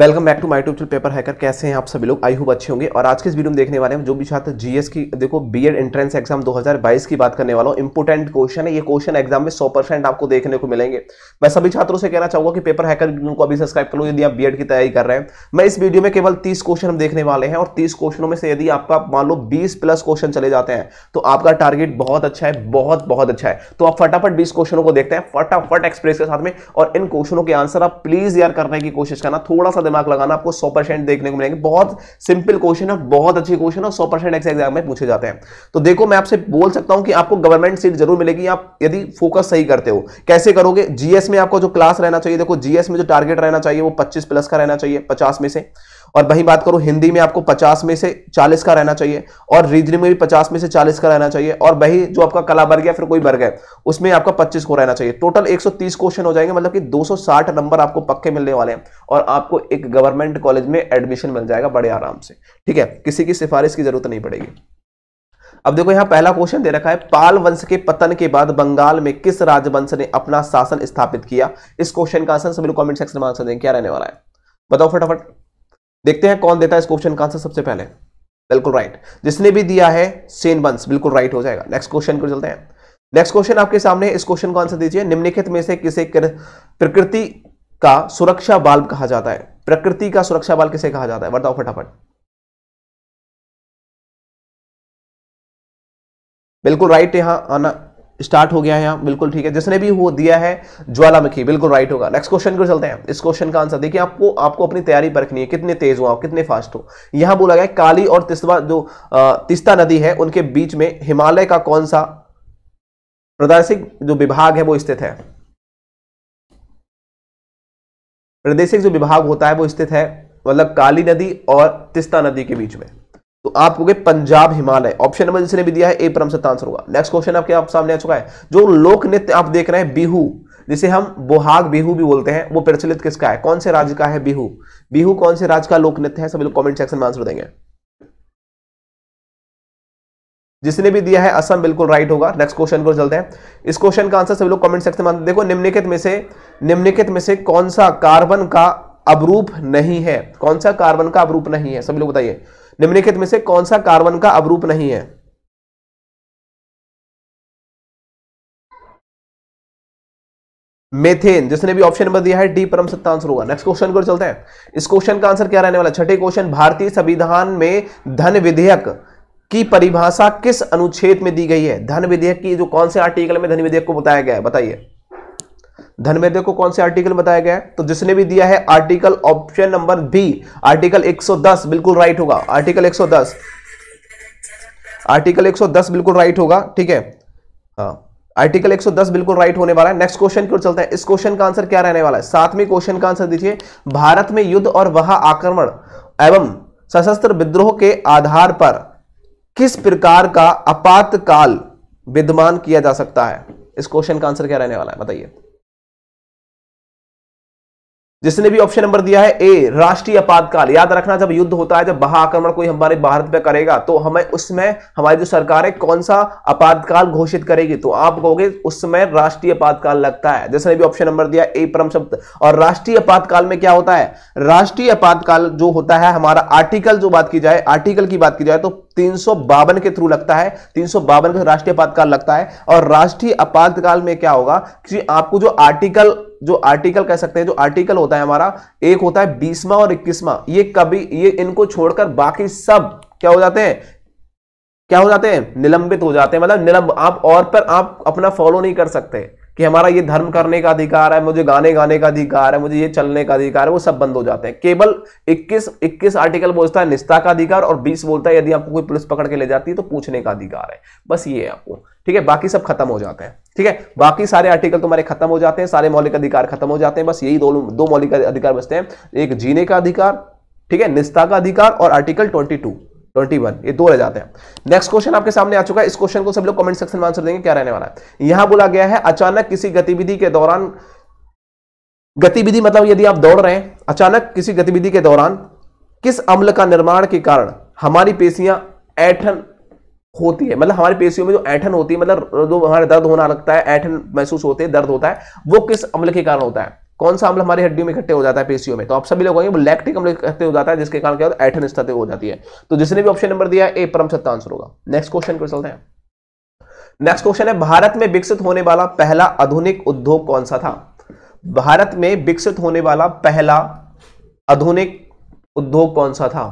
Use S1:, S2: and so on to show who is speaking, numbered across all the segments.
S1: Welcome back to my tube paper hacker कैसे हैं आप सभी लोग आई होप अच्छे होंगे और आज के इस वीडियो में देखने वाले हैं जो भी छात्र जीएस की देखो बीएड एंट्रेंस एग्जाम 2022 की बात करने वाला हूँ इंपोर्टेंट क्वेश्चन है ये क्वेश्चन एग्जाम में 100 परसेंट आपको देखने को मिलेंगे मैं सभी छात्रों से कहना चाहूंगा कि पेपर हैकर को अभी सब्सक्राइब करो यदि आप बी की तैयारी कर रहे हैं मैं इस वीडियो में केवल तीस क्वेश्चन हम देखने वाले हैं और तीस क्वेश्चनों में से यदि आपका मान लो बीस प्लस क्वेश्चन चले जाते हैं तो आपका टारगेट बहुत अच्छा है बहुत बहुत अच्छा है तो आप फटाफट बीस क्वेश्चनों को देखते हैं फटाफट एक्सप्रेस के साथ में और इन क्वेश्चनों के आंसर आप प्लीज यार करने की कोशिश करना थोड़ा सा दिमाग लगाना आपको सौ परसेंट देखने को मिलेंगे बहुत सिंपल क्वेश्चन है बहुत अच्छे क्वेश्चन है सौ परसेंट एग्जाम में पूछे जाते हैं तो देखो मैं आपसे बोल सकता हूं कि आपको गवर्नमेंट सीट जरूर मिलेगी आप यदि फोकस सही करते हो कैसे करोगे जीएस में आपको जो क्लास रहना चाहिए देखो जीएस में जो टारगेट रहना चाहिए वो पच्चीस प्लस का रहना चाहिए पचास में से और वही बात करूं हिंदी में आपको 50 में से 40 का रहना चाहिए और रीजनिंग में भी 50 में से 40 का रहना चाहिए और वही जो आपका कला वर्ग या फिर कोई वर्ग है उसमें आपका 25 को रहना चाहिए टोटल 130 क्वेश्चन हो जाएंगे मतलब कि 260 नंबर आपको पक्के मिलने वाले हैं और आपको एक गवर्नमेंट कॉलेज में एडमिशन मिल जाएगा बड़े आराम से ठीक है किसी की सिफारिश की जरूरत नहीं पड़ेगी अब देखो यहाँ पहला क्वेश्चन दे रखा है पाल वंश के पतन के बाद बंगाल में किस राजवंश ने अपना शासन स्थापित किया इस क्वेश्चन का आंसर सभी लोग कमेंट सेक्शन में आंसर देंगे क्या रहने वाला है बताओ फटाफट देखते हैं कौन देता है इस क्वेश्चन का आंसर सबसे पहले बिल्कुल राइट जिसने भी दिया है सेन बंस बिल्कुल राइट हो जाएगा नेक्स्ट क्वेश्चन को चलते हैं नेक्स्ट क्वेश्चन आपके सामने इस क्वेश्चन का आंसर दीजिए निम्नलिखित में से किसे प्रकृति का सुरक्षा बाल कहा जाता है प्रकृति का सुरक्षा बाल किसे कहा जाता है बताओ फटाफट बिल्कुल राइट यहां आना स्टार्ट हो गया है यहाँ बिल्कुल ठीक है जिसने भी वो दिया है ज्वालामुखी बिल्कुल राइट होगा नेक्स्ट क्वेश्चन को चलते हैं इस क्वेश्चन का आंसर देखिए आपको आपको अपनी तैयारी परखनी है कितने तेज हो आप कितने फास्ट हो यहाँ बोला गया काली और तिस्वा जो तिस्ता नदी है उनके बीच में हिमालय का कौन सा प्रादेशिक जो विभाग है वो स्थित है प्रादेशिक जो विभाग होता है वो स्थित है मतलब काली नदी और तिस्ता नदी के बीच में तो आप हो गए पंजाब हिमालय ऑप्शन नंबर जिसने भी दिया है ए परम सत्ता आंसर होगा नेक्स्ट क्वेश्चन आपके आप सामने आ चुका है जो लोक नृत्य आप देख रहे हैं बिहू जिसे हम बोहाग बिहू भी बोलते हैं वो प्रचलित किसका है कौन से राज्य का है बिहू बिहू कौन से राज्य का लोक नृत्य है सभी लोग कॉमेंट सेक्शन में आंसर देंगे जिसने भी दिया है असम बिल्कुल राइट होगा नेक्स्ट क्वेश्चन को चलते हैं इस क्वेश्चन का आंसर सभी लोग कमेंट सेक्शन में देखो निम्नलिखित में से निम्नलिखित में से कौन सा कार्बन का अवरूप नहीं है कौन सा कार्बन का अवरूप नहीं है सभी लोग बताइए निम्नलिखित में से कौन सा कार्बन
S2: का अवरूप नहीं है
S1: मेथेन जिसने भी ऑप्शन नंबर दिया है डी परम सत्ता आंसर होगा नेक्स्ट क्वेश्चन को चलते हैं इस क्वेश्चन का आंसर क्या रहने वाला छठे क्वेश्चन भारतीय संविधान में धन विधेयक की परिभाषा किस अनुच्छेद में दी गई है धन विधेयक की जो कौन से आर्टिकल में धन विधेयक को बताया गया है बताइए में को कौन से आर्टिकल बताया गया है तो जिसने भी दिया है article option number B article 110 बिल्कुल राइट होगा आर्टिकल 110 आर्टिकल 110 बिल्कुल राइट होगा ठीक है आर्टिकल हाँ। 110 बिल्कुल राइट होने वाला है नेक्स्ट क्वेश्चन की ओर चलते हैं इस क्वेश्चन का आंसर क्या रहने वाला है सातवें क्वेश्चन का आंसर दीजिए भारत में युद्ध और वहां आक्रमण एवं सशस्त्र विद्रोह के आधार पर किस प्रकार का आपातकाल विद्यमान किया जा सकता है इस क्वेश्चन का आंसर क्या रहने वाला है बताइए जिसने भी ऑप्शन नंबर दिया है ए राष्ट्रीय आपातकाल याद रखना जब युद्ध होता है जब बहा आक्रमण कोई हमारे भारत पे करेगा तो हमें उसमें हमारी जो सरकार है कौन सा आपातकाल घोषित करेगी तो आप कहोगे उसमें राष्ट्रीय आपातकाल लगता है जिसने भी ऑप्शन नंबर दिया ए परम शब्द और राष्ट्रीय आपातकाल में क्या होता है राष्ट्रीय आपातकाल जो होता है हमारा आर्टिकल जो बात की जाए आर्टिकल की बात की जाए तो तीन के थ्रू लगता है तीन के राष्ट्रीय आपातकाल लगता है और राष्ट्रीय आपातकाल में क्या होगा कि आपको जो आर्टिकल जो आर्टिकल कह सकते हैं जो आर्टिकल होता है हमारा एक होता है बीसवा और इक्कीसवा ये कभी ये इनको छोड़कर बाकी सब क्या हो जाते हैं क्या हो जाते हैं निलंबित हो जाते हैं मतलब निलंब आप और पर आप अपना फॉलो नहीं कर सकते कि हमारा ये धर्म करने का अधिकार है मुझे गाने गाने का अधिकार है मुझे ये चलने का अधिकार है वो सब बंद हो जाते हैं केवल 21 21 आर्टिकल बोलता है निष्ठा का अधिकार और 20 बोलता है यदि आपको कोई पुलिस पकड़ के ले जाती है तो पूछने का अधिकार है बस ये है आपको ठीक है बाकी सब खत्म हो जाते हैं ठीक है बाकी सारे आर्टिकल तुम्हारे खत्म हो जाते हैं सारे मौलिक अधिकार खत्म हो जाते हैं बस यही दो दो मौलिक अधिकार बचते हैं एक जीने का अधिकार ठीक है निस्ता का अधिकार और article twenty two twenty one ये दो रह जाते हैं नेक्स्ट क्वेश्चन आपके सामने आ चुका है इस क्वेश्चन को सब लोग कमेंट सेक्शन में आंसर देंगे क्या रहने वाला है यहां बोला गया है अचानक किसी गतिविधि के दौरान गतिविधि मतलब यदि आप दौड़ रहे हैं अचानक किसी गतिविधि के दौरान किस अम्ल का निर्माण के कारण हमारी पेशियां एठन होती है मतलब हमारे पेशियों में जो ऐठन होती है मतलब जो हमारे दर्द होना लगता है ऐठन महसूस होते हैं दर्द होता है वो किस अम्ल के कारण होता है कौन सा अम्ल हमारी हड्डियों में इकट्ठे हो जाता है पेशियों में तो आप सभी लोगों को लैक्टिक अम्ल इकट्ठे हो जाता है जिसके कारण क्या होता है ऐठन स्थिति हो जाती है तो जिसने भी ऑप्शन नंबर दिया ए परम सत्ता आंसर होगा नेक्स्ट क्वेश्चन को चलते हैं नेक्स्ट क्वेश्चन है भारत में विकसित होने वाला पहला आधुनिक उद्योग कौन सा था भारत में विकसित होने वाला पहला आधुनिक उद्योग कौन सा था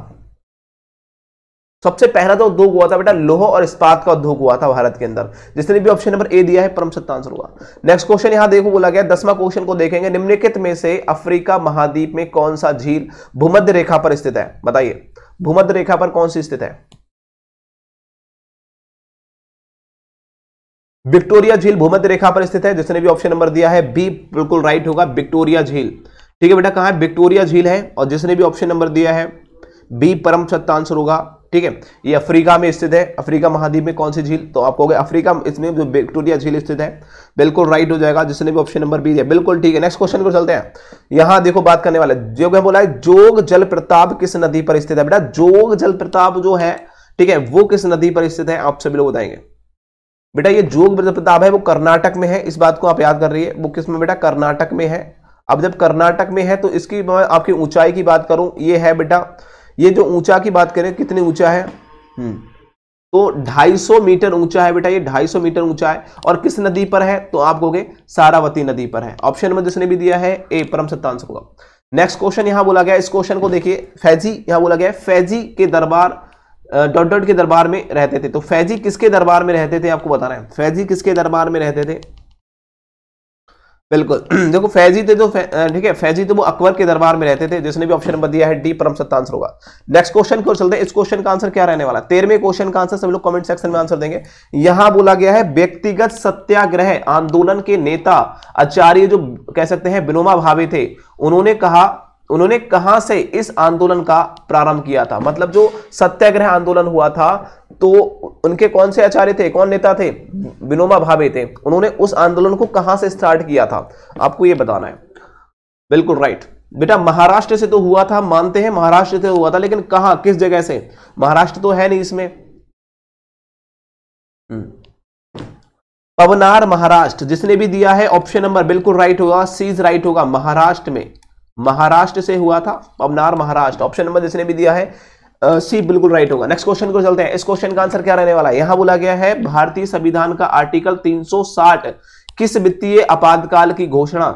S1: सबसे पहला तो उद्योग हुआ था बेटा लोह और इस्पात का उद्योग हुआ था भारत के अंदर जिसने भी ऑप्शन नंबर ए दिया है परम सत्ता आंसर हुआ नेक्स्ट क्वेश्चन यहां देखो बोला गया दसवा क्वेश्चन को देखेंगे निम्नलिखित में से अफ्रीका महाद्वीप में कौन सा झील भूमध्य रेखा पर स्थित है बताइए भूमध्य रेखा पर कौन सी स्थित है
S2: विक्टोरिया झील भूमध्य रेखा पर स्थित
S1: है जिसने भी ऑप्शन नंबर दिया है बी बिल्कुल राइट होगा विक्टोरिया झील ठीक है बेटा कहा है विक्टोरिया झील है और जिसने भी ऑप्शन नंबर दिया है बी परम सत्ता आंसर होगा ठीक है ये अफ्रीका में स्थित है अफ्रीका महाद्वीप में कौन सी झील तो आपको अफ्रीका इसमें जो विक्टोरिया झील स्थित है बिल्कुल राइट हो जाएगा जिसने भी ऑप्शन नंबर बी दिया बिल्कुल ठीक है नेक्स्ट क्वेश्चन को चलते हैं यहां देखो बात करने वाले जो क्या बोला है जोग जल प्रताप किस नदी पर स्थित है बेटा जोग जल प्रताप जो है ठीक है वो किस नदी पर स्थित है आप सभी लोग बताएंगे बेटा ये जोग जल प्रताप है वो कर्नाटक में है इस बात को आप याद कर रही है वो किसमें बेटा कर्नाटक में है अब जब कर्नाटक में है तो इसकी आपकी ऊंचाई की बात करूं ये है बेटा ये जो ऊंचा की बात करें कितने ऊंचा है
S2: हम्म।
S1: तो 250 मीटर ऊंचा है बेटा ये 250 मीटर ऊंचा है और किस नदी पर है तो आप कहोगे सारावती नदी पर है ऑप्शन नंबर जिसने भी दिया है ए परम सत्ता आंसर होगा नेक्स्ट क्वेश्चन यहां बोला गया इस क्वेश्चन को देखिए फैजी यहां बोला गया फैजी के दरबार डॉट के दरबार में रहते थे तो फैजी किसके दरबार में रहते थे आपको बता रहे हैं फैजी किसके दरबार में रहते थे बिल्कुल देखो फैजी थे तो ठीक है फैजी तो वो अकबर के दरबार में रहते थे जिसने भी ऑप्शन नंबर दिया है डी परम सत्ता आंसर होगा नेक्स्ट क्वेश्चन की ओर चलते हैं इस क्वेश्चन का आंसर क्या रहने वाला तेरहवें क्वेश्चन का आंसर सब लोग कमेंट सेक्शन में आंसर देंगे यहां बोला गया है व्यक्तिगत सत्याग्रह आंदोलन के नेता आचार्य जो कह सकते हैं बिनोमा भावे थे उन्होंने कहा उन्होंने कहां से इस आंदोलन का प्रारंभ किया था मतलब जो सत्याग्रह आंदोलन हुआ था तो उनके कौन से आचार्य थे कौन नेता थे विनोबा भावे थे उन्होंने उस आंदोलन को कहां से स्टार्ट किया था आपको यह बताना है बिल्कुल राइट बेटा महाराष्ट्र से तो हुआ था मानते हैं महाराष्ट्र से हुआ था लेकिन कहा किस जगह से महाराष्ट्र तो है नहीं इसमें
S2: हम्म।
S1: पवनार महाराष्ट्र जिसने भी दिया है ऑप्शन नंबर बिल्कुल राइट होगा सीज राइट होगा महाराष्ट्र में महाराष्ट्र से हुआ था पवनार महाराष्ट्र ऑप्शन नंबर जिसने भी दिया है सी uh, बिल्कुल राइट होगा नेक्स्ट क्वेश्चन को चलते हैं इस क्वेश्चन का आंसर क्या रहने वाला है यहां बोला गया है भारतीय संविधान का आर्टिकल 360 किस वित्तीय आपातकाल की घोषणा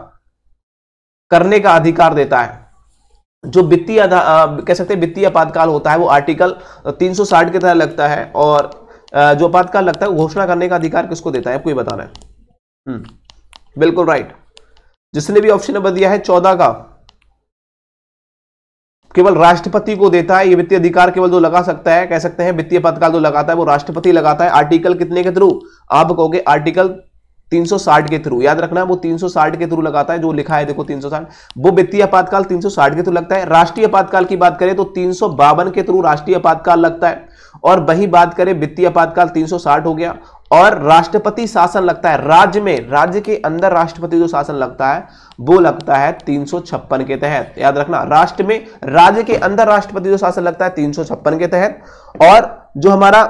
S1: करने का अधिकार देता है जो वित्तीय कह सकते हैं वित्तीय आपातकाल होता है वो आर्टिकल 360 के तहत लगता है और जो आपातकाल लगता है घोषणा करने का अधिकार किसको देता है आपको ये बताना है हम्म, बिल्कुल राइट जिसने भी ऑप्शन नंबर दिया है चौदह का केवल राष्ट्रपति को देता है ये वित्तीय अधिकार केवल जो लगा सकता है कह सकते हैं वित्तीय पदकाल जो लगाता है वो राष्ट्रपति लगाता है आर्टिकल कितने के थ्रू आप कहोगे आर्टिकल 360 के थ्रू याद रखना वो 360 के थ्रू लगाता है जो लिखा है देखो 360 वो वित्तीय आपातकाल 360 के थ्रू लगता है राष्ट्रीय आपातकाल की बात करें तो तीन के थ्रू राष्ट्रीय आपातकाल लगता है और वही बात करें वित्तीय आपातकाल 360 हो गया और राष्ट्रपति शासन लगता है राज्य में राज्य के अंदर राष्ट्रपति जो शासन लगता है वो लगता है तीन के तहत याद रखना राष्ट्र में राज्य के अंदर राष्ट्रपति जो शासन लगता है तीन के तहत और जो हमारा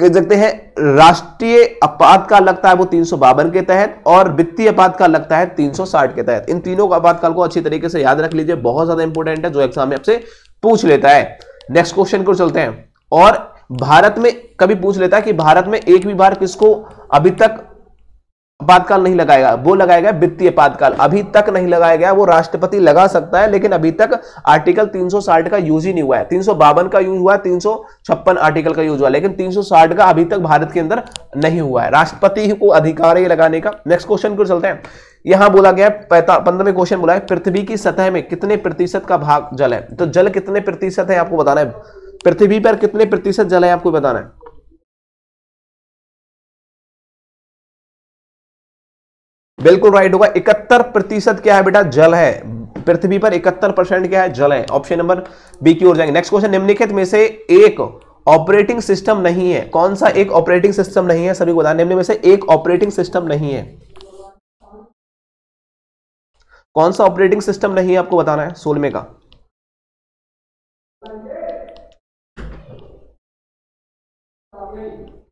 S1: कह सकते हैं राष्ट्रीय आपातकाल लगता है वो तीन के तहत और वित्तीय आपातकाल लगता है 360 के तहत इन तीनों आपातकाल को अच्छी तरीके से याद रख लीजिए बहुत ज्यादा इंपॉर्टेंट है जो एग्जाम में आपसे पूछ लेता है नेक्स्ट क्वेश्चन को चलते हैं और भारत में कभी पूछ लेता कि भारत में एक भी बार किसको अभी तक आपातकाल नहीं लगाएगा वो लगाया गया वित्तीय आपातकाल अभी तक नहीं लगाया गया वो राष्ट्रपति लगा सकता है लेकिन अभी तक आर्टिकल 360 का यूज ही नहीं हुआ है तीन का यूज हुआ है तीन आर्टिकल का यूज हुआ लेकिन 360 का अभी तक भारत के अंदर नहीं हुआ है राष्ट्रपति को अधिकार है लगाने का नेक्स्ट क्वेश्चन को चलते हैं यहां बोला गया पंद्रहवें क्वेश्चन बोला है पृथ्वी की सतह में कितने प्रतिशत का भाग जल है तो जल कितने प्रतिशत है आपको बताना है पृथ्वी पर कितने प्रतिशत
S2: जल है आपको बताना है
S1: बिल्कुल राइट होगा इकहत्तर प्रतिशत क्या है बेटा जल है पृथ्वी पर इकहत्तर परसेंट क्या है जल है ऑप्शन नंबर बी की ओर जाएंगे नेक्स्ट क्वेश्चन निम्नलिखित में से एक ऑपरेटिंग सिस्टम नहीं है कौन सा एक ऑपरेटिंग सिस्टम नहीं है सभी को बताया निम्न में से एक ऑपरेटिंग सिस्टम नहीं है कौन सा ऑपरेटिंग सिस्टम नहीं है आपको बताना है सोलमे का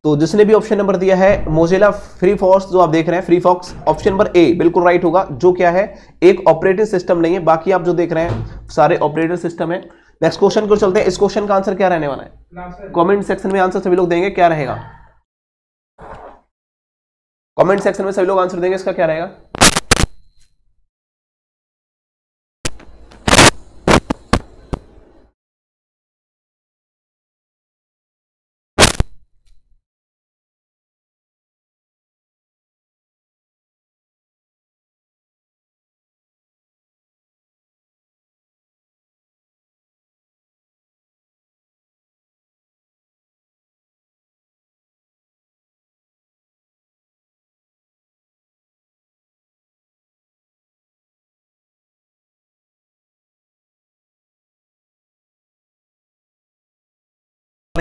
S1: तो जिसने भी ऑप्शन नंबर दिया है मोजेला फ्री फॉक्स जो आप देख रहे हैं Firefox option number A बिल्कुल राइट होगा जो क्या है एक ऑपरेटिंग सिस्टम नहीं है बाकी आप जो देख रहे हैं सारे ऑपरेटिंग सिस्टम है नेक्स्ट क्वेश्चन को चलते हैं इस क्वेश्चन का आंसर क्या रहने वाला है कमेंट सेक्शन में आंसर सभी लोग देंगे क्या रहेगा कमेंट सेक्शन में सभी
S2: लोग आंसर देंगे इसका क्या रहेगा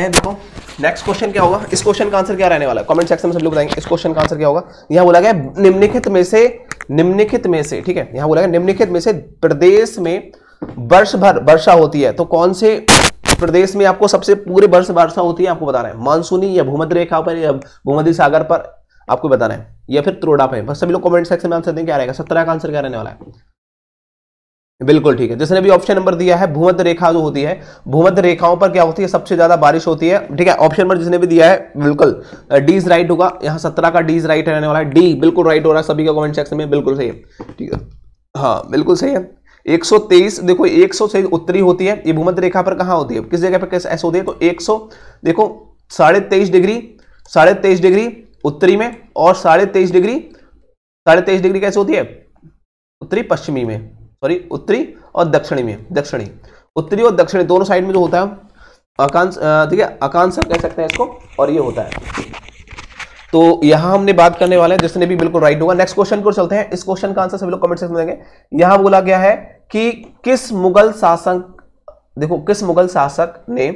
S2: देखो
S1: नेक्स्ट क्वेश्चन क्या होगा इस क्वेश्चन का आंसर क्या रहने वाला है कमेंट सेक्शन में सब लोग बताएंगे इस क्वेश्चन का आंसर क्या होगा यहां बोला गया निम्नलिखित में से निम्नलिखित में से ठीक है यहां बोला गया निम्नलिखित में से प्रदेश में वर्ष भर वर्षा होती है तो कौन से प्रदेश में आपको सबसे पूरे वर्ष वर्षा होती है आपको बताना है मानसूनी या भूमध्य रेखा पर या भूमध्य सागर पर आपको बताना है या फिर त्रोड़ा पे बस सभी लोग कमेंट सेक्शन में आंसर देंगे क्या रहेगा सत्रह का आंसर क्या रहने वाला है बिल्कुल ठीक है जिसने भी ऑप्शन नंबर दिया है भूमध्य रेखा जो होती है भूमध्य रेखाओं पर क्या होती है सबसे ज्यादा बारिश होती है ठीक है ऑप्शन नंबर जिसने भी दिया है बिल्कुल डीज राइट होगा यहाँ सत्रह का डीज राइट रहने वाला है डी बिल्कुल राइट हो रहा है सभी का कमेंट सेक्शन में बिल्कुल सही है ठीक है हाँ बिल्कुल सही है एक देखो 100 उत्तरी होती है ये भूमध्य रेखा पर कहाँ होती है किस जगह पर कैसे ऐसे होती है तो एक देखो साढ़े डिग्री साढ़े डिग्री उत्तरी में और साढ़े डिग्री साढ़े डिग्री कैसे होती है उत्तरी पश्चिमी में सॉरी उत्तरी और दक्षिणी में दक्षिणी उत्तरी और दक्षिणी दोनों साइड में जो होता है अकांश ठीक है अकांश कह सकते हैं इसको और ये होता है तो यहां हमने बात करने वाले हैं जिसने भी बिल्कुल राइट होगा नेक्स्ट क्वेश्चन को चलते हैं इस क्वेश्चन का आंसर सभी लोग कमेंट सेक्शन में देंगे बोला गया है कि किस मुगल शासक देखो किस मुगल शासक ने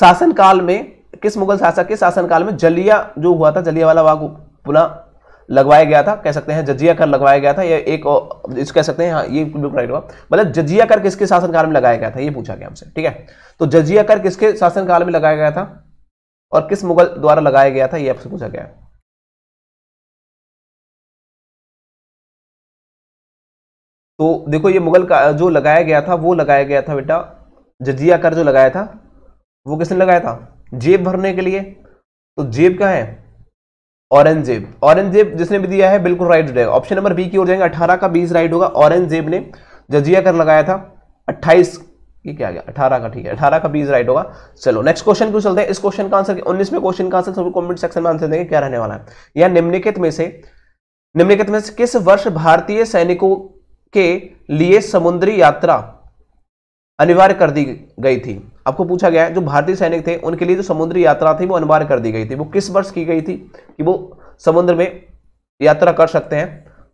S1: शासनकाल में किस मुगल शासक के शासनकाल में जलिया जो हुआ था जलिया वाला बाग पुनः लगवाया गया था कह सकते हैं जजिया कर लगवाया गया था या एक इस कह सकते हैं हाँ, ये बिल्कुल राइट हुआ मतलब जजिया कर किसके शासनकाल में लगाया गया था ये पूछा गया हमसे ठीक है तो जजिया कर किसके शासनकाल में लगाया गया था और किस मुगल द्वारा लगाया गया था ये आपसे पूछा गया
S2: तो देखो ये मुगल का जो लगाया गया
S1: था वो लगाया गया था बेटा जजिया कर जो लगाया था वो किसने लगाया था जेब भरने के लिए तो जेब क्या है औरंगजेब औरंगजेब जिसने भी दिया है बिल्कुल राइट रहेगा ऑप्शन नंबर बी की ओर जाएंगे अठारह का बीस राइट होगा औरंगजेब ने जजिया कर लगाया था अट्ठाईस ये क्या गया अठारह का ठीक है अठारह का बीस राइट होगा चलो नेक्स्ट क्वेश्चन क्यों चलते हैं इस क्वेश्चन का आंसर उन्नीस में क्वेश्चन का आंसर कॉमेंट सेक्शन में आंसर देंगे क्या रहने वाला है या निम्निखित में से निम्निखित में से किस वर्ष भारतीय सैनिकों के लिए समुद्री यात्रा अनिवार्य कर दी गई थी आपको पूछा गया है जो भारतीय सैनिक थे उनके लिए जो समुद्री यात्रा थी वो अनिवार्य कर दी गई थी वो किस वर्ष की गई थी कि वो समुद्र में यात्रा कर सकते हैं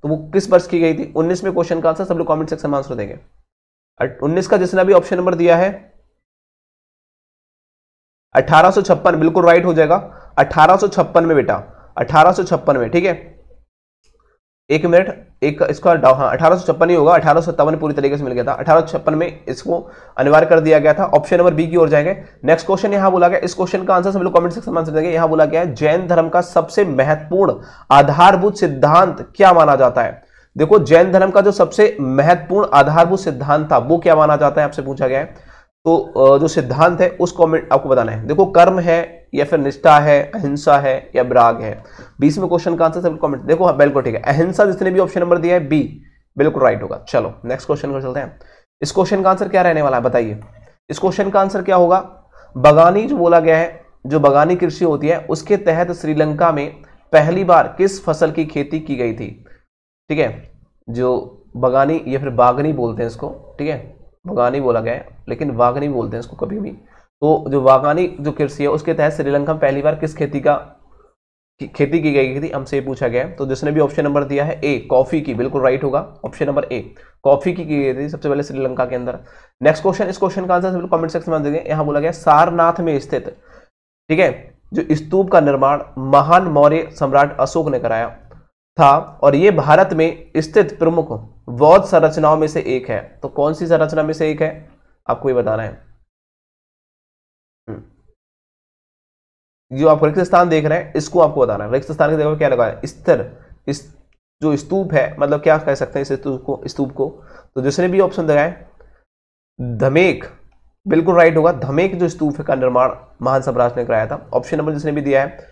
S1: तो वो किस वर्ष की गई थी उन्नीस में क्वेश्चन का आंसर सब लोग कॉमेंट सेक्शन में आंसर देंगे उन्नीस का जिसने भी ऑप्शन नंबर दिया है अठारह बिल्कुल राइट हो जाएगा अठारह में बेटा अठारह में ठीक है एक मिनट एक इसका हाँ अठारह सौ छप्पन ही होगा अठारह सत्तावन पूरी तरीके से मिल गया था अठारह छप्पन में इसको अनिवार्य कर दिया गया था ऑप्शन नंबर बी की ओर जाएंगे नेक्स्ट क्वेश्चन यहां बोला गया इस क्वेश्चन का आंसर सब लोग कमेंट सेक्शन में आंसर देंगे बोला गया जैन धर्म का सबसे महत्वपूर्ण आधारभूत सिद्धांत क्या माना जाता है देखो जैन धर्म का जो सबसे महत्वपूर्ण आधारभूत सिद्धांत था वो क्या माना जाता है आपसे पूछा गया है तो जो सिद्धांत है उसको आपको बताना है देखो कर्म है या फिर निष्ठा है अहिंसा है या ब्राग है बीस में क्वेश्चन का आंसर सब कॉमेंट देखो हाँ बिल्कुल ठीक है अहिंसा जिसने भी ऑप्शन नंबर दिया है बी बिल्कुल राइट होगा चलो नेक्स्ट क्वेश्चन को चलते हैं इस क्वेश्चन का आंसर क्या रहने वाला है बताइए इस क्वेश्चन का आंसर क्या होगा बगानी जो बोला गया है जो बगानी कृषि होती है उसके तहत श्रीलंका में पहली बार किस फसल की खेती की गई थी ठीक है जो बगानी या फिर बागनी बोलते हैं इसको ठीक है बगानी बोला गया है लेकिन बागनी बोलते हैं इसको कभी भी तो जो वागानी जो कृषि है उसके तहत श्रीलंका में पहली बार किस खेती का खेती की गई थी हमसे पूछा गया है तो जिसने भी ऑप्शन नंबर दिया है ए कॉफी की बिल्कुल राइट होगा ऑप्शन नंबर ए कॉफी की गई थी सबसे पहले श्रीलंका के अंदर नेक्स्ट क्वेश्चन इस क्वेश्चन का आंसर कमेंट सेक्शन में देंगे बोला गया सारनाथ में स्थित ठीक है जो स्तूप का निर्माण महान मौर्य सम्राट अशोक ने कराया था और ये भारत में स्थित प्रमुख बौद्ध संरचनाओं में से एक है तो कौन सी संरचना में से एक है आपको ये बताना है जो आप रिक्त स्थान देख रहे हैं इसको आपको बताना है रिक्त स्थान की जगह क्या है स्तर इस जो स्तूप है मतलब क्या कह सकते हैं इस स्तूप को स्तूप को तो जिसने भी ऑप्शन लगाए धमेक बिल्कुल राइट होगा धमेक जो स्तूप का निर्माण महान सम्राट ने कराया था ऑप्शन नंबर जिसने भी दिया है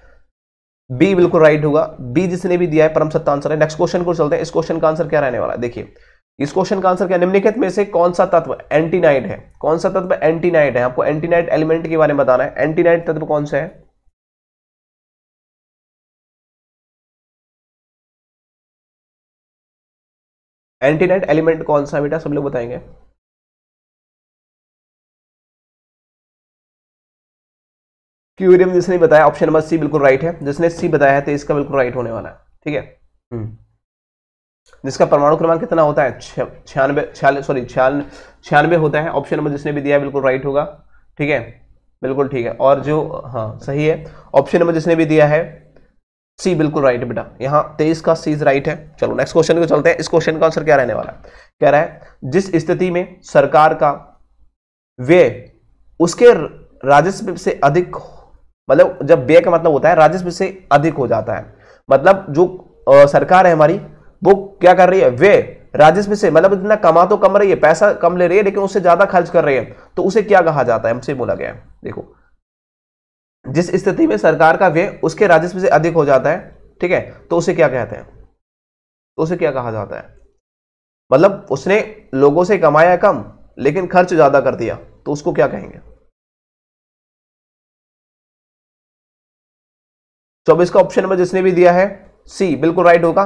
S1: बी बिल्कुल राइट होगा बी जिसने भी दिया है परम सत्ता आंसर है नेक्स्ट क्वेश्चन को चलते हैं इस क्वेश्चन का आंसर क्या रहने वाला है देखिए इस क्वेश्चन का आंसर क्या निम्नलिखित में से कौन सा तत्व एंटीनाइट है कौन सा तत्व एंटीनाइट है आपको एंटीनाइट एलिमेंट के बारे में बताना है एंटीनाइट तत्व कौन सा
S2: है एंटीनेट एलिमेंट कौन सा बेटा सब लोग बताएंगे क्यूरियम
S1: जिसने बताया ऑप्शन नंबर सी बिल्कुल राइट है जिसने सी बताया है तो इसका बिल्कुल राइट होने वाला है ठीक है हम्म। जिसका परमाणु क्रमांक कितना होता है छियानवे छियानवे सॉरी छियानवे होता है ऑप्शन नंबर जिसने भी दिया है बिल्कुल राइट होगा ठीक है बिल्कुल ठीक है और जो हाँ सही है ऑप्शन नंबर जिसने भी दिया है सी बिल्कुल राइट बेटा यहाँ तेईस का सी राइट है चलो नेक्स्ट क्वेश्चन को चलते हैं इस क्वेश्चन का आंसर क्या रहने वाला है कह रहा है जिस स्थिति में सरकार का व्यय उसके राजस्व से अधिक मतलब जब व्यय का मतलब होता है राजस्व से अधिक हो जाता है मतलब जो आ, सरकार है हमारी वो क्या कर रही है व्यय राजस्व से मतलब इतना कमा तो कम रही है पैसा कम ले रही है लेकिन उससे ज्यादा खर्च कर रही है तो उसे क्या कहा जाता है हमसे बोला गया है देखो जिस स्थिति में सरकार का व्यय उसके राजस्व से अधिक हो जाता है ठीक है तो उसे क्या कहते हैं तो उसे क्या कहा जाता है मतलब उसने लोगों से कमाया कम
S2: लेकिन खर्च ज्यादा कर दिया तो उसको क्या कहेंगे
S1: चौबीस का ऑप्शन में जिसने भी दिया है सी बिल्कुल राइट होगा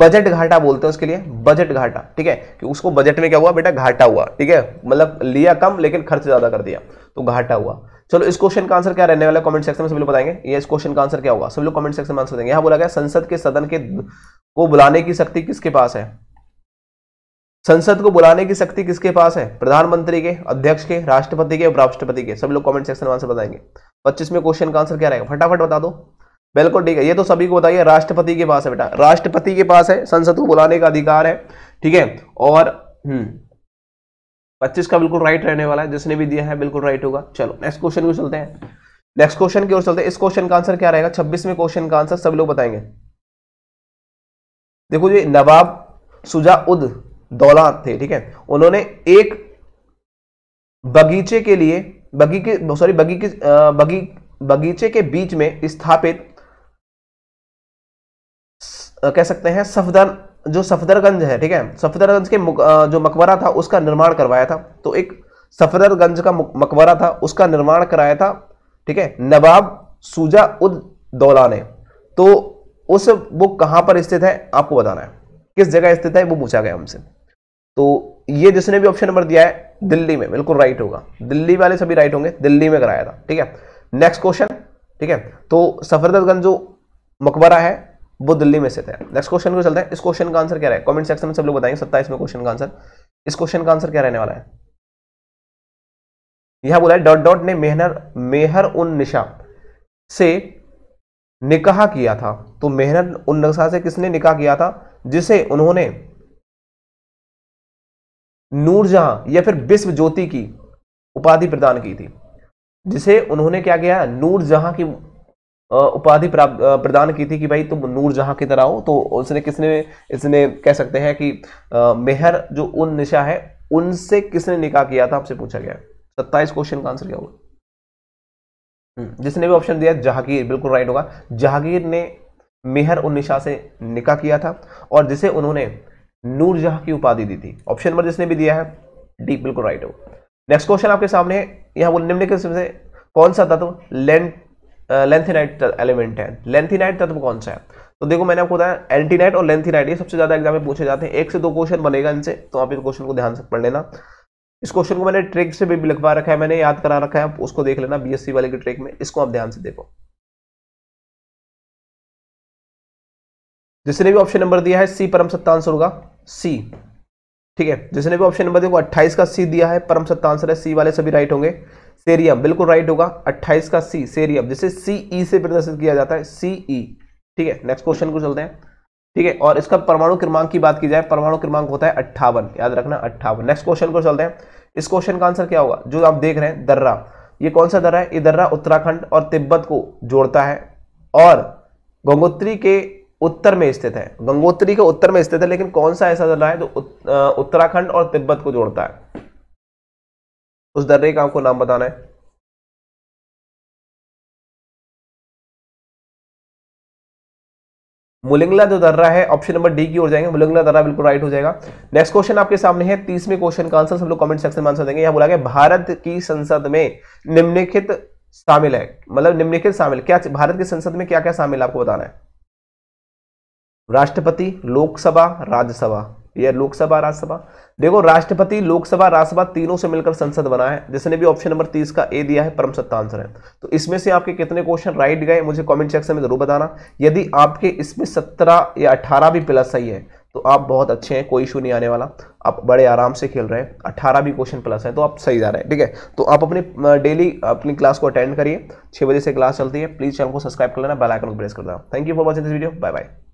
S1: बजट घाटा बोलते हैं उसके लिए बजट घाटा ठीक है कि उसको बजट में क्या हुआ बेटा घाटा हुआ ठीक है मतलब लिया कम लेकिन खर्च ज्यादा कर दिया तो घाटा हुआ चलो इस क्वेश्चन का आंसर क्या रहने वाला कमेंट सेक्शन में सभी लोग बताएंगे ये इस क्वेश्चन का आंसर क्या होगा सभी लोग कमेंट सेक्शन में आंसर देंगे यहां बोला गया संसद के सदन के को बुलाने की शक्ति किसके पास है संसद को बुलाने की शक्ति किसके पास है प्रधानमंत्री के अध्यक्ष के राष्ट्रपति के उपराष्ट्रपति के सभी लोग कमेंट सेक्शन में आंसर बताएंगे पच्चीसवें क्वेश्चन का आंसर क्या रहेगा फटाफट बता दो बिल्कुल ठीक है ये तो सभी को बताइए राष्ट्रपति के पास है बेटा राष्ट्रपति के पास है संसद को बुलाने का अधिकार है ठीक है और हम्म 25 का बिल्कुल राइट रहने वाला है जिसने भी दिया है बिल्कुल राइट होगा चलो नेक्स्ट क्वेश्चन की चलते हैं नेक्स्ट क्वेश्चन की ओर चलते हैं इस क्वेश्चन का आंसर क्या रहेगा छब्बीसवें क्वेश्चन का आंसर सभी लोग बताएंगे देखो ये नवाब सुजा उद दौला थे ठीक है उन्होंने एक बगीचे के लिए बगी के सॉरी बगी के बगी बगीचे के बीच में स्थापित कह सकते हैं सफदन जो सफदरगंज है ठीक है सफदरगंज के जो मकबरा था उसका निर्माण करवाया था तो एक सफदरगंज का मकबरा था उसका निर्माण कराया था ठीक है नवाब सूजा उद दौला ने तो उस वो कहाँ पर स्थित है आपको बताना है किस जगह स्थित है वो पूछा गया हमसे तो ये जिसने भी ऑप्शन नंबर दिया है दिल्ली में बिल्कुल राइट होगा दिल्ली वाले सभी राइट होंगे दिल्ली में कराया था ठीक है नेक्स्ट क्वेश्चन ठीक है तो सफदरगंज जो मकबरा है वो दिल्ली में स्थित है नेक्स्ट क्वेश्चन को चलते हैं इस क्वेश्चन का आंसर क्या रहा है कमेंट सेक्शन में सब लोग बताएंगे सत्ताईस में क्वेश्चन का आंसर इस क्वेश्चन का आंसर क्या रहने वाला है यह बोला है डॉट डॉट ने मेहनर मेहर उन निशा से निकाह किया था तो मेहनर उन निशा से किसने निकाह किया था जिसे उन्होंने नूरजहां या फिर विश्व ज्योति की उपाधि प्रदान की थी जिसे उन्होंने क्या किया नूरजहां की उपाधि प्रदान की थी कि भाई तुम नूर जहाँ की तरह हो तो उसने किसने इसने कह सकते हैं कि मेहर जो उन निशा है उनसे किसने निकाह किया था आपसे पूछा गया सत्ताईस क्वेश्चन का आंसर क्या होगा हम्म, जिसने भी ऑप्शन दिया जहांगीर बिल्कुल राइट होगा जहांगीर ने मेहर उन निशा से निकाह किया था और जिसे उन्होंने नूरजहां की उपाधि दी थी ऑप्शन नंबर जिसने भी दिया है डी बिल्कुल राइट हो नेक्स्ट क्वेश्चन आपके सामने यहां वो निम्नलिखित से कौन सा तत्व लेंट लेंथिनाइट एलिमेंट है लेंथिनाइट तत्व कौन सा है तो देखो मैंने आपको बताया एंटीनाइट और लेंथिनाइट ये सबसे ज़्यादा एग्जाम में पूछे जाते हैं एक से दो क्वेश्चन बनेगा इनसे तो आप इस क्वेश्चन को ध्यान से पढ़ लेना इस क्वेश्चन को मैंने ट्रिक से भी लिखवा रखा है मैंने याद करा रखा है आप उसको देख लेना बीएससी वाले की ट्रिक में इसको आप ध्यान से देखो
S2: जिसने भी ऑप्शन नंबर दिया है
S1: सी परम सत्ता आंसर होगा सी ठीक है जिसने भी ऑप्शन नंबर दिया वो अट्ठाईस का सी दिया है परम सत्ता आंसर है सी वाले सभी राइट होंगे सेरियम बिल्कुल राइट होगा 28 का सी सेरियम जिसे सी ई e से प्रदर्शित किया जाता है सीई e। ठीक है नेक्स्ट क्वेश्चन को चलते हैं ठीक है और इसका परमाणु क्रमांक की बात की जाए परमाणु क्रमांक होता है अट्ठावन याद रखना अट्ठावन नेक्स्ट क्वेश्चन को चलते हैं इस क्वेश्चन का आंसर क्या होगा जो आप देख रहे हैं दर्रा ये कौन सा दर्रा है ये दर्रा उत्तराखंड और तिब्बत को जोड़ता है और गंगोत्री के उत्तर में स्थित है गंगोत्री के उत्तर में स्थित है लेकिन कौन सा ऐसा दर्रा है जो उत्तराखंड और तिब्बत को जोड़ता है
S2: उस दर्रे का आपको नाम बताना है मुलिंगला जो दर्रा है ऑप्शन नंबर डी
S1: की ओर जाएंगे मुलिंगला दर्रा बिल्कुल राइट हो जाएगा नेक्स्ट क्वेश्चन आपके सामने है तीसवें क्वेश्चन का आंसर हम लोग कमेंट सेक्शन में आंसर देंगे यहां बोला गया भारत की संसद में निम्नलिखित शामिल है मतलब निम्नलिखित शामिल क्या भारत की संसद में क्या क्या शामिल आपको बताना है राष्ट्रपति लोकसभा राज्यसभा या लोकसभा राज्यसभा देखो राष्ट्रपति लोकसभा राज्यसभा तीनों से मिलकर संसद बना है जिसने भी ऑप्शन नंबर तीस का ए दिया है परम सत्ता आंसर है तो इसमें से आपके कितने क्वेश्चन राइट गए मुझे कमेंट सेक्शन में जरूर बताना यदि आपके इसमें सत्रह या अठारह भी प्लस सही है तो आप बहुत अच्छे हैं कोई इशू नहीं आने वाला आप बड़े आराम से खेल रहे हैं अट्ठारह भी क्वेश्चन प्लस है तो आप सही जा रहे हैं ठीक है तो आप अपने डेली अपनी क्लास को अटेंड करिए छह बजे से क्लास चलती है प्लीज़ चैनल को सब्सक्राइब कर लेना बेलाइकन को प्रेस कर देना thank you for watching this video bye bye